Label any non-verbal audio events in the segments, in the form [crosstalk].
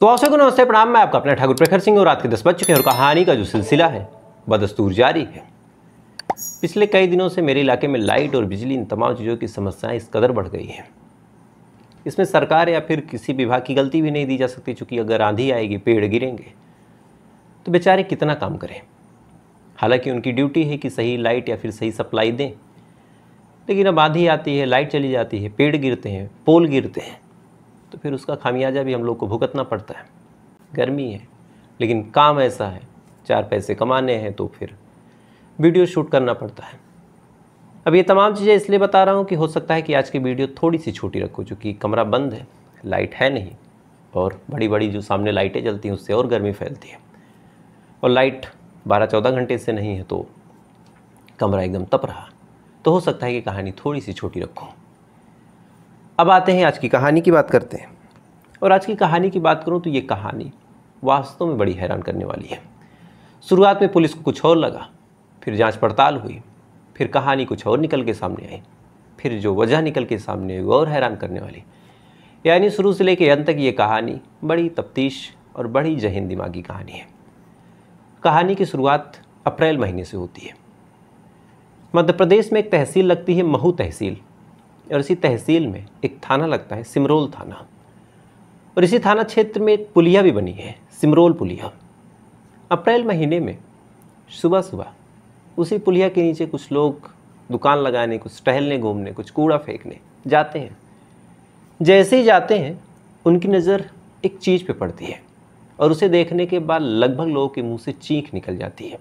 तो आप को नमस्ते प्रणाम मैं आपका अपना ठाकुर प्रखर सिंह और रात के दस बज चुके हैं और कहानी का जो सिलसिला है बदस्तूर जारी है पिछले कई दिनों से मेरे इलाके में लाइट और बिजली इन तमाम चीज़ों की समस्याएं इस कदर बढ़ गई हैं इसमें सरकार या फिर किसी विभाग की गलती भी नहीं दी जा सकती चूंकि अगर आंधी आएगी पेड़ गिरेंगे तो बेचारे कितना काम करें हालांकि उनकी ड्यूटी है कि सही लाइट या फिर सही सप्लाई दें लेकिन अब आंधी आती है लाइट चली जाती है पेड़ गिरते हैं पोल गिरते हैं तो फिर उसका खामियाजा भी हम लोग को भुगतना पड़ता है गर्मी है लेकिन काम ऐसा है चार पैसे कमाने हैं तो फिर वीडियो शूट करना पड़ता है अब ये तमाम चीज़ें इसलिए बता रहा हूँ कि हो सकता है कि आज की वीडियो थोड़ी सी छोटी रखो चूँकि कमरा बंद है लाइट है नहीं और बड़ी बड़ी जो सामने लाइटें जलती हैं उससे और गर्मी फैलती है और लाइट बारह चौदह घंटे से नहीं है तो कमरा एकदम तप रहा तो हो सकता है कि कहानी थोड़ी सी छोटी रखो अब आते हैं आज की कहानी की बात करते हैं और आज की कहानी की बात करूँ तो ये कहानी वास्तव में बड़ी हैरान करने वाली है शुरुआत में पुलिस को कुछ और लगा फिर जांच पड़ताल हुई फिर कहानी कुछ और निकल के सामने आई फिर जो वजह निकल के सामने आई वो और हैरान करने वाली यानी शुरू से लेकर अंत तक ये कहानी बड़ी तफ्तीश और बड़ी जहन दिमागी कहानी है कहानी की शुरुआत अप्रैल महीने से होती है मध्य प्रदेश में एक तहसील लगती है महू तहसील और इसी तहसील में एक थाना लगता है सिमरोल थाना और इसी थाना क्षेत्र में एक पुलिया भी बनी है सिमरोल पुलिया अप्रैल महीने में सुबह सुबह उसी पुलिया के नीचे कुछ लोग दुकान लगाने कुछ टहलने घूमने कुछ कूड़ा फेंकने जाते हैं जैसे ही जाते हैं उनकी नज़र एक चीज़ पे पड़ती है और उसे देखने के बाद लगभग लोगों के मुंह से चीख निकल जाती है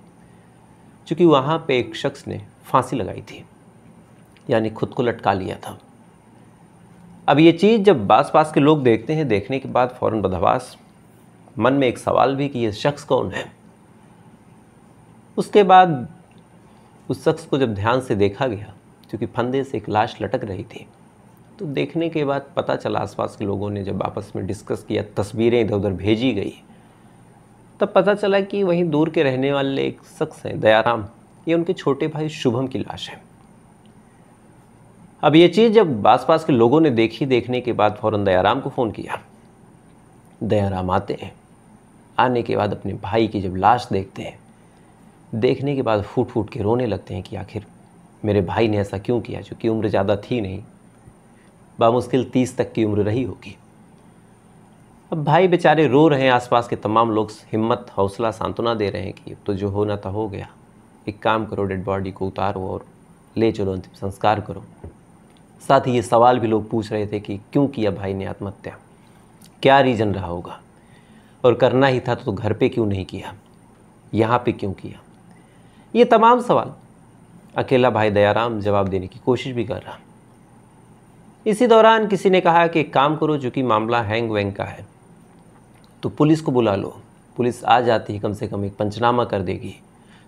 क्योंकि वहाँ पे एक शख्स ने फांसी लगाई थी यानी खुद को लटका लिया था अब ये चीज़ जब आस पास के लोग देखते हैं देखने के बाद फ़ौर बदहवास मन में एक सवाल भी कि ये शख्स कौन है उसके बाद उस शख्स को जब ध्यान से देखा गया क्योंकि फंदे से एक लाश लटक रही थी तो देखने के बाद पता चला आसपास के लोगों ने जब आपस में डिस्कस किया तस्वीरें इधर उधर भेजी गई तब पता चला कि वहीं दूर के रहने वाले एक शख्स हैं दयाराम ये उनके छोटे भाई शुभम की लाश है अब ये चीज़ जब आस पास के लोगों ने देखी देखने के बाद फौरन दयाराम को फ़ोन किया दयाराम आते हैं आने के बाद अपने भाई की जब लाश देखते हैं देखने के बाद फूट फूट के रोने लगते हैं कि आखिर मेरे भाई ने ऐसा क्यों किया चूँकि उम्र ज़्यादा थी नहीं बामुश्किल तीस तक की उम्र रही होगी अब भाई बेचारे रो रहे हैं आसपास के तमाम लोग हिम्मत हौसला सांत्वना दे रहे हैं कि तो जो होना था हो गया एक काम करो डेड बॉडी को उतारो और ले चलो अंतिम संस्कार करो साथ ही ये सवाल भी लोग पूछ रहे थे कि क्यों किया भाई ने आत्महत्या क्या रीज़न रहा होगा और करना ही था तो घर पे क्यों नहीं किया यहाँ पे क्यों किया ये तमाम सवाल अकेला भाई दयाराम जवाब देने की कोशिश भी कर रहा इसी दौरान किसी ने कहा कि एक काम करो जो कि मामला हैंग वैंग का है तो पुलिस को बुला लो पुलिस आ जाती है कम से कम एक पंचनामा कर देगी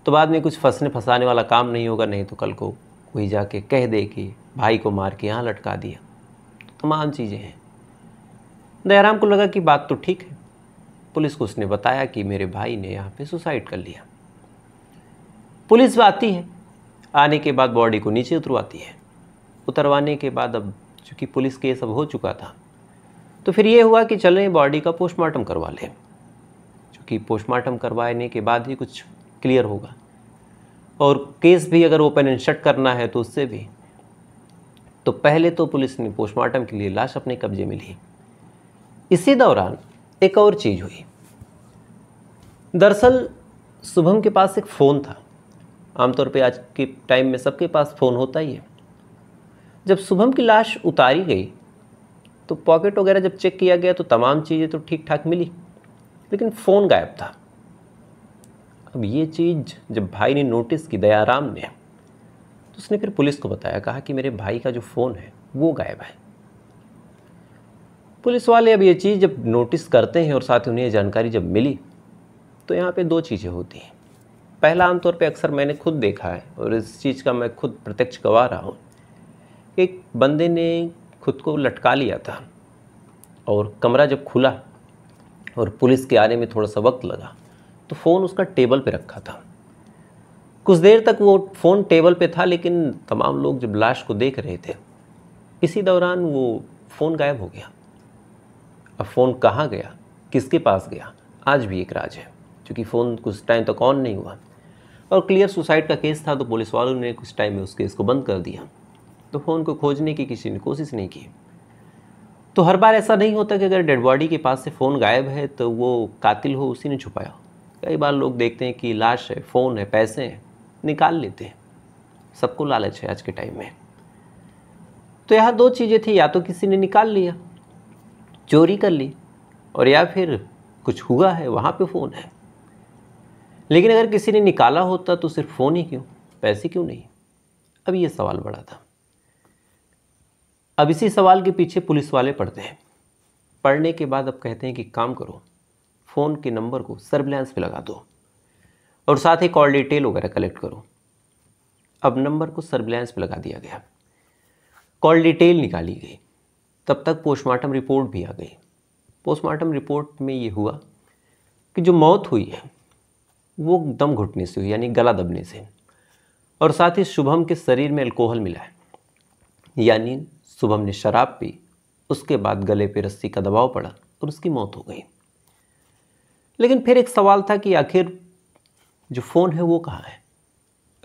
तो बाद में कुछ फंसने फंसाने वाला काम नहीं होगा नहीं तो कल को कोई जाके कह दे कि भाई को मार के यहाँ लटका दिया तमाम चीज़ें हैं दयाराम को लगा कि बात तो ठीक है पुलिस को उसने बताया कि मेरे भाई ने यहाँ पे सुसाइड कर लिया पुलिस आती है आने के बाद बॉडी को नीचे उतरवाती है उतरवाने के बाद अब चूँकि पुलिस केस अब हो चुका था तो फिर ये हुआ कि चलें बॉडी का पोस्टमार्टम करवा लें चूँकि पोस्टमार्टम करवाने के बाद ही कुछ क्लियर होगा और केस भी अगर ओपन एंड शट करना है तो उससे भी तो पहले तो पुलिस ने पोस्टमार्टम के लिए लाश अपने कब्जे में ली इसी दौरान एक और चीज़ हुई दरअसल शुभम के पास एक फ़ोन था आमतौर पे आज के टाइम में सबके पास फ़ोन होता ही है जब शुभम की लाश उतारी गई तो पॉकेट वगैरह जब चेक किया गया तो तमाम चीज़ें तो ठीक ठाक मिली लेकिन फ़ोन गायब था अब ये चीज़ जब भाई ने नोटिस की दयाराम ने तो उसने फिर पुलिस को बताया कहा कि मेरे भाई का जो फ़ोन है वो गायब है पुलिस वाले अब ये चीज़ जब नोटिस करते हैं और साथ ही उन्हें यह जानकारी जब मिली तो यहाँ पे दो चीज़ें होती हैं पहला आमतौर पे अक्सर मैंने खुद देखा है और इस चीज़ का मैं खुद प्रत्यक्ष गवा रहा हूँ एक बंदे ने खुद को लटका लिया था और कमरा जब खुला और पुलिस के आने में थोड़ा सा वक्त लगा तो फ़ोन उसका टेबल पे रखा था कुछ देर तक वो फ़ोन टेबल पे था लेकिन तमाम लोग जब लाश को देख रहे थे इसी दौरान वो फ़ोन गायब हो गया अब फ़ोन कहाँ गया किसके पास गया आज भी एक राज है क्योंकि फ़ोन कुछ टाइम तक ऑन नहीं हुआ और क्लियर सुसाइड का केस था तो पुलिस वालों ने कुछ टाइम में उस केस को बंद कर दिया तो फ़ोन को खोजने की किसी ने कोशिश नहीं की तो हर बार ऐसा नहीं होता कि अगर डेड बॉडी के पास से फ़ोन गायब है तो वो कातिल हो उसी ने छुपाया कई बार लोग देखते हैं कि लाश है फ़ोन है पैसे हैं निकाल लेते हैं सबको लालच है आज के टाइम में तो यहाँ दो चीज़ें थी या तो किसी ने निकाल लिया चोरी कर ली और या फिर कुछ हुआ है वहाँ पे फ़ोन है लेकिन अगर किसी ने निकाला होता तो सिर्फ फ़ोन ही क्यों पैसे क्यों नहीं अब ये सवाल बड़ा था अब इसी सवाल के पीछे पुलिस वाले पढ़ते हैं पढ़ने के बाद अब कहते हैं कि काम करो फ़ोन के नंबर को सर्विलांस पे लगा दो और साथ ही कॉल डिटेल वगैरह कलेक्ट करो अब नंबर को सर्विलांस पे लगा दिया गया कॉल डिटेल निकाली गई तब तक पोस्टमार्टम रिपोर्ट भी आ गई पोस्टमार्टम रिपोर्ट में ये हुआ कि जो मौत हुई है वो दम घुटने से हुई यानी गला दबने से और साथ ही शुभम के शरीर में अल्कोहल मिला है यानी शुभम ने शराब पी उसके बाद गले पे रस्सी का दबाव पड़ा और उसकी मौत हो गई लेकिन फिर एक सवाल था कि आखिर जो फ़ोन है वो कहाँ है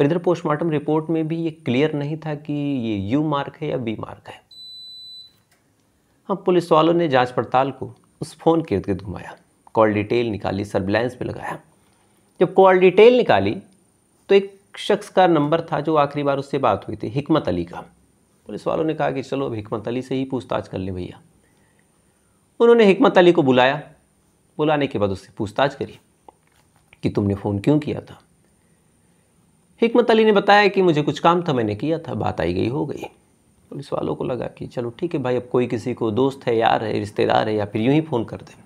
और इधर पोस्टमार्टम रिपोर्ट में भी ये क्लियर नहीं था कि ये यू मार्क है या बी मार्क है हाँ पुलिस वालों ने जांच पड़ताल को उस फ़ोन के इर्द गिर्द घुमाया कॉल डिटेल निकाली सर्विलांस पे लगाया जब कॉल डिटेल निकाली तो एक शख्स का नंबर था जो आखिरी बार उससे बात हुई थी हिकमत अली का पुलिस वालों ने कहा कि चलो अब हिकमत अली से ही पूछताछ कर ले भैया उन्होंने हिकमत अली को बुलाया बुलाने के बाद उससे पूछताछ करी कि तुमने फ़ोन क्यों किया था हिकमत अली ने बताया कि मुझे कुछ काम था मैंने किया था बात आई गई हो गई पुलिस वालों को लगा कि चलो ठीक है भाई अब कोई किसी को दोस्त है यार है रिश्तेदार है या फिर यूँ ही फ़ोन कर दे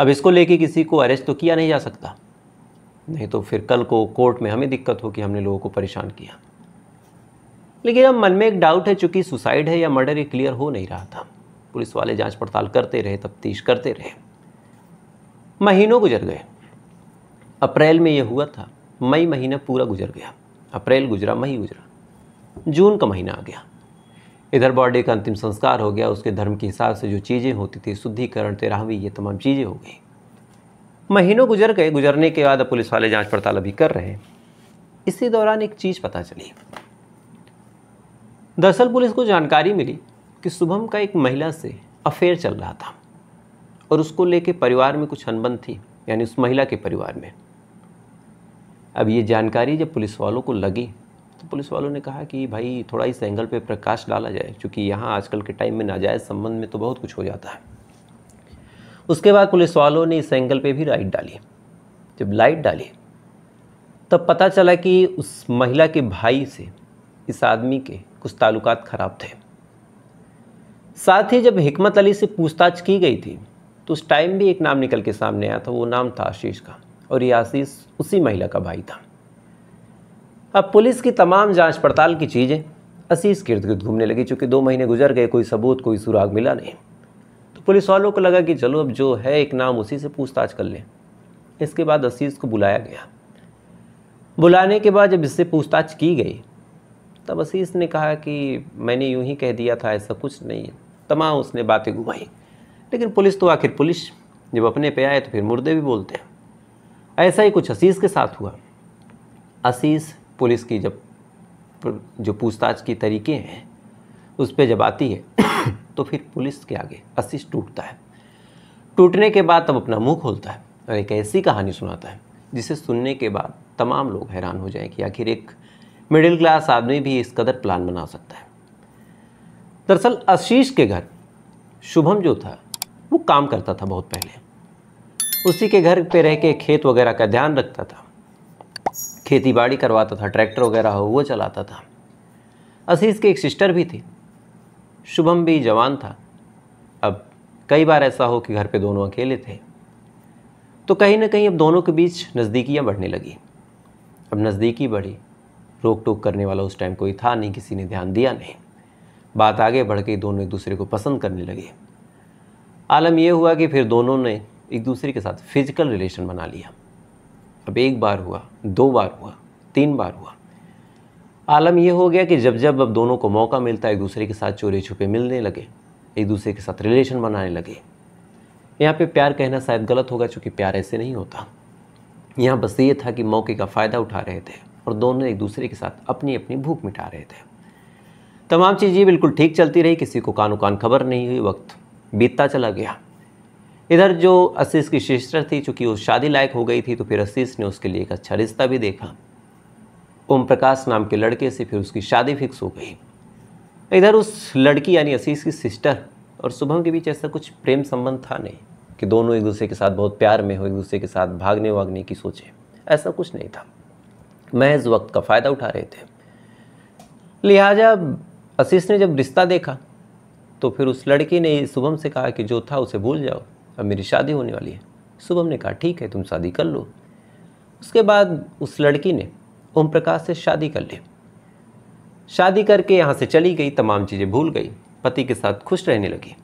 अब इसको लेके किसी को अरेस्ट तो किया नहीं जा सकता नहीं तो फिर कल को कोर्ट में हमें दिक्कत हो कि हमने लोगों को परेशान किया लेकिन अब मन में एक डाउट है चूँकि सुसाइड है या मर्डर ये क्लियर हो नहीं रहा था पुलिस वाले जांच पड़ताल करते रहे तफ्तीश करते रहे महीनों गुजर गए अप्रैल में यह हुआ था मई महीना पूरा गुजर गया अप्रैल गुजरा मई गुजरा जून का महीना आ गया इधर बॉडी का अंतिम संस्कार हो गया उसके धर्म के हिसाब से जो चीज़ें होती थी शुद्धिकरण तेरहवीं ये तमाम चीज़ें हो गई महीनों गुजर गए गुजरने के बाद अब पुलिस वाले जांच पड़ताल अभी कर रहे हैं इसी दौरान एक चीज़ पता चली दरअसल पुलिस को जानकारी मिली कि शुभम का एक महिला से अफेयर चल रहा था और उसको लेके परिवार में कुछ अनबन थी यानी उस महिला के परिवार में अब ये जानकारी जब पुलिस वालों को लगी तो पुलिस वालों ने कहा कि भाई थोड़ा इस एंगल पे प्रकाश डाला जाए क्योंकि यहाँ आजकल के टाइम में नाजायज़ संबंध में तो बहुत कुछ हो जाता है उसके बाद पुलिस वालों ने इस एंगल पे भी लाइट डाली जब लाइट डाली तब पता चला कि उस महिला के भाई से इस आदमी के कुछ ताल्लुक ख़राब थे साथ ही जब हिकमत अली से पूछताछ की गई थी तो उस टाइम भी एक नाम निकल के सामने आया था वो नाम था आशीष का और ये आशीष उसी महिला का भाई था अब पुलिस की तमाम जांच पड़ताल की चीज़ें आशीष के इर्द गिर्द घूमने लगी चूँकि दो महीने गुजर गए कोई सबूत कोई सुराग मिला नहीं तो पुलिस वालों को लगा कि चलो अब जो है एक नाम उसी से पूछताछ कर लें इसके बाद आशीष को बुलाया गया बुलाने के बाद जब इससे पूछताछ की गई तब आशीष ने कहा कि मैंने यूं ही कह दिया था ऐसा कुछ नहीं है तमाम उसने बातें घुमाई लेकिन पुलिस तो आखिर पुलिस जब अपने पे आए तो फिर मुर्दे भी बोलते हैं ऐसा ही कुछ असीस के साथ हुआ असीस पुलिस की जब जो पूछताछ की तरीके हैं उस पर जब आती है [coughs] तो फिर पुलिस के आगे असीस टूटता है टूटने के बाद तब अपना मुंह खोलता है और एक ऐसी कहानी सुनाता है जिसे सुनने के बाद तमाम लोग हैरान हो जाएं कि आखिर एक मिडिल क्लास आदमी भी इस कदर प्लान बना सकता है दरअसल आशीष के घर शुभम जो था वो काम करता था बहुत पहले उसी के घर पे रह के खेत वगैरह का ध्यान रखता था खेती बाड़ी करवाता था ट्रैक्टर वगैरह हो वो चलाता था असीस के एक सिस्टर भी थी शुभम भी जवान था अब कई बार ऐसा हो कि घर पे दोनों अकेले थे तो कहीं ना कहीं अब दोनों के बीच नज़दीकियाँ बढ़ने लगी अब नज़दीकी बढ़ी रोक टोक करने वाला उस टाइम कोई था नहीं किसी ने ध्यान दिया नहीं बात आगे बढ़ गई दोनों एक दूसरे को पसंद करने लगे आलम यह हुआ कि फिर दोनों ने एक दूसरे के साथ फिज़िकल रिलेशन बना लिया अब एक बार हुआ दो बार हुआ तीन बार हुआ आलम यह हो गया कि जब जब अब दोनों को मौका मिलता एक दूसरे के साथ चोरे छुपे मिलने लगे एक दूसरे के साथ रिलेशन बनाने लगे यहाँ पे प्यार कहना शायद गलत होगा चूँकि प्यार ऐसे नहीं होता यहाँ बस ये था कि मौके का फ़ायदा उठा रहे थे और दोनों एक दूसरे के साथ अपनी अपनी भूख मिटा रहे थे तमाम चीज़ें बिल्कुल ठीक चलती रही किसी को कानो कान खबर नहीं हुई वक्त बीतता चला गया इधर जो असीस की सिस्टर थी चूँकि वो शादी लायक हो गई थी तो फिर असीस ने उसके लिए एक अच्छा रिश्ता भी देखा ओम प्रकाश नाम के लड़के से फिर उसकी शादी फिक्स हो गई इधर उस लड़की यानी असीस की सिस्टर और शुभम के बीच ऐसा कुछ प्रेम संबंध था नहीं कि दोनों एक दूसरे के साथ बहुत प्यार में हो एक दूसरे के साथ भागने वागने की सोचे ऐसा कुछ नहीं था महज वक्त का फ़ायदा उठा रहे थे लिहाजा असीस ने जब रिश्ता देखा तो फिर उस लड़की ने शुभम से कहा कि जो था उसे भूल जाओ अब मेरी शादी होने वाली है शुभम ने कहा ठीक है तुम शादी कर लो उसके बाद उस लड़की ने ओम प्रकाश से शादी कर ली शादी करके यहाँ से चली गई तमाम चीज़ें भूल गई पति के साथ खुश रहने लगी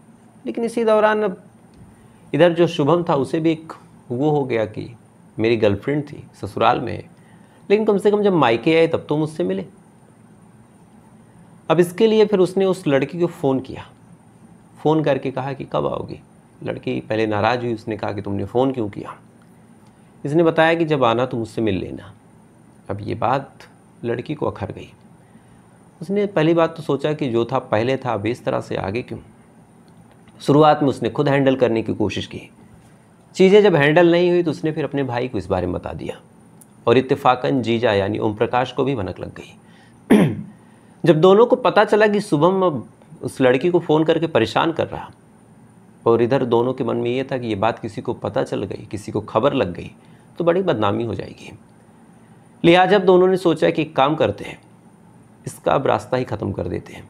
लेकिन इसी दौरान अब इधर जो शुभम था उसे भी एक वो हो गया कि मेरी गर्लफ्रेंड थी ससुराल में लेकिन कम से कम जब मायके आए तब तो मुझसे मिले अब इसके लिए फिर उसने उस लड़की को फ़ोन किया फ़ोन करके कहा कि कब आओगी लड़की पहले नाराज़ हुई उसने कहा कि तुमने फ़ोन क्यों किया इसने बताया कि जब आना तो मुझसे मिल लेना अब ये बात लड़की को अखर गई उसने पहली बात तो सोचा कि जो था पहले था अब इस तरह से आगे क्यों शुरुआत में उसने खुद हैंडल करने की कोशिश की चीज़ें जब हैंडल नहीं हुई तो उसने फिर अपने भाई को इस बारे में बता दिया और इत्तेफाकन जीजा यानी ओम प्रकाश को भी भनक लग गई [clears throat] जब दोनों को पता चला कि शुभम अब उस लड़की को फ़ोन करके परेशान कर रहा और इधर दोनों के मन में ये था कि ये बात किसी को पता चल गई किसी को खबर लग गई तो बड़ी बदनामी हो जाएगी लिहाजा अब दोनों ने सोचा कि एक काम करते हैं इसका अब रास्ता ही ख़त्म कर देते हैं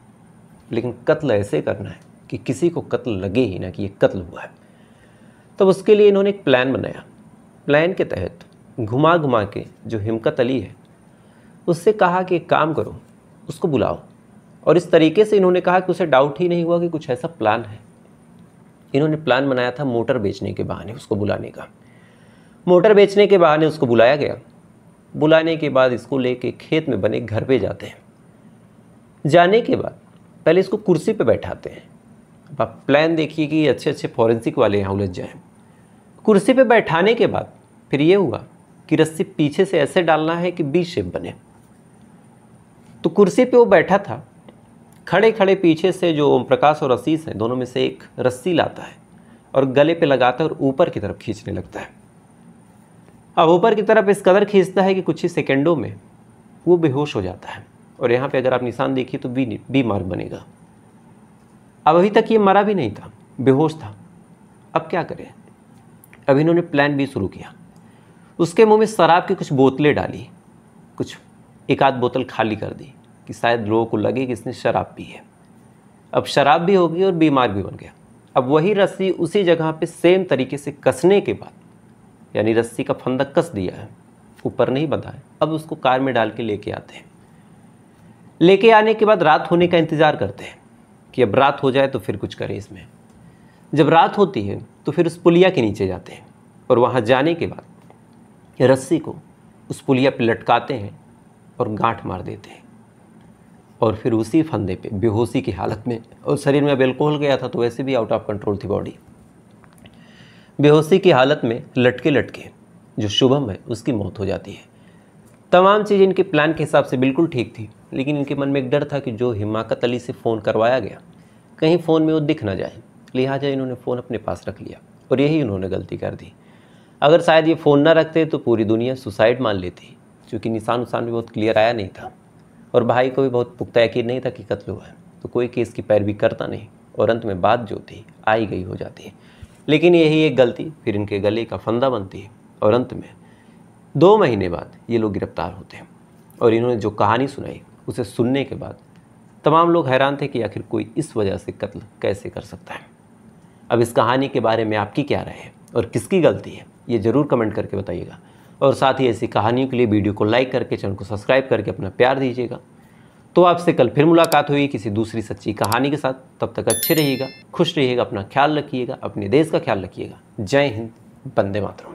लेकिन कत्ल ऐसे करना है कि किसी को कत्ल लगे ही ना कि ये कत्ल हुआ है तब तो उसके लिए इन्होंने एक प्लान बनाया प्लान के तहत घुमा घुमा के जो हिमकत अली है उससे कहा कि एक काम करो उसको बुलाओ और इस तरीके से इन्होंने कहा कि उसे डाउट ही नहीं हुआ कि कुछ ऐसा प्लान है इन्होंने प्लान बनाया था मोटर बेचने के बहाने उसको बुलाने का मोटर बेचने के बहाने उसको बुलाया गया बुलाने के बाद इसको लेके खेत में बने घर पे जाते हैं जाने के बाद पहले इसको कुर्सी पे बैठाते हैं आप प्लान देखिए कि अच्छे अच्छे फॉरेंसिक वाले यहाँ उलझ जाएँ कुर्सी पे बैठाने के बाद फिर ये हुआ कि रस्सी पीछे से ऐसे डालना है कि बी शेप बने तो कुर्सी पे वो बैठा था खड़े खड़े पीछे से जो ओम प्रकाश और असीस हैं दोनों में से एक रस्सी लाता है और गले पे लगाता है और ऊपर की तरफ खींचने लगता है अब ऊपर की तरफ इस कदर खींचता है कि कुछ ही सेकेंडों में वो बेहोश हो जाता है और यहाँ पे अगर आप निशान देखिए तो बी बी मार्ग बनेगा अब अभी तक ये मरा भी नहीं था बेहोश था अब क्या करें अब इन्होंने प्लान भी शुरू किया उसके मुंह में शराब की कुछ बोतलें डाली कुछ एक आध बोतल खाली कर दी कि शायद लोगों को लगे कि इसने शराब पी है अब शराब भी हो गई और बीमार भी बन गया अब वही रस्सी उसी जगह पे सेम तरीके से कसने के बाद यानी रस्सी का फंदा कस दिया है ऊपर नहीं बंधा है अब उसको कार में डाल के लेके आते हैं लेके आने के बाद रात होने का इंतज़ार करते हैं कि अब रात हो जाए तो फिर कुछ करें इसमें जब रात होती है तो फिर उस पुलिया के नीचे जाते हैं और वहाँ जाने के बाद रस्सी को उस पुलिया पर लटकाते हैं और गांठ मार देते हैं और फिर उसी फंदे पे बेहोशी की हालत में और शरीर में अब एल्कोहल गया था तो वैसे भी आउट ऑफ कंट्रोल थी बॉडी बेहोशी की हालत में लटके लटके जो शुभम है उसकी मौत हो जाती है तमाम चीज़ें इनके प्लान के हिसाब से बिल्कुल ठीक थी लेकिन इनके मन में एक डर था कि जो हिमाकत अली से फ़ोन करवाया गया कहीं फ़ोन में वो दिख ना जाए लिहाजा इन्होंने फ़ोन अपने पास रख लिया और यही उन्होंने गलती कर दी अगर शायद ये फ़ोन ना रखते तो पूरी दुनिया सुसाइड मान लेती क्योंकि निशान उसान भी बहुत क्लियर आया नहीं था और भाई को भी बहुत पुख्ता यकीन नहीं था कि कत्ल हुआ है तो कोई केस की पैरवी करता नहीं और अंत में बात जो थी आई गई हो जाती है लेकिन यही एक गलती फिर इनके गले का फंदा बनती है और अंत में दो महीने बाद ये लोग गिरफ्तार होते हैं और इन्होंने जो कहानी सुनाई उसे सुनने के बाद तमाम लोग हैरान थे कि आखिर कोई इस वजह से कत्ल कैसे कर सकता है अब इस कहानी के बारे में आपकी क्या राय है और किसकी गलती है ये ज़रूर कमेंट करके बताइएगा और साथ ही ऐसी कहानियों के लिए वीडियो को लाइक करके चैनल को सब्सक्राइब करके अपना प्यार दीजिएगा तो आपसे कल फिर मुलाकात होगी किसी दूसरी सच्ची कहानी के साथ तब तक अच्छे रहिएगा खुश रहिएगा अपना ख्याल रखिएगा अपने देश का ख्याल रखिएगा जय हिंद बंदे मातरम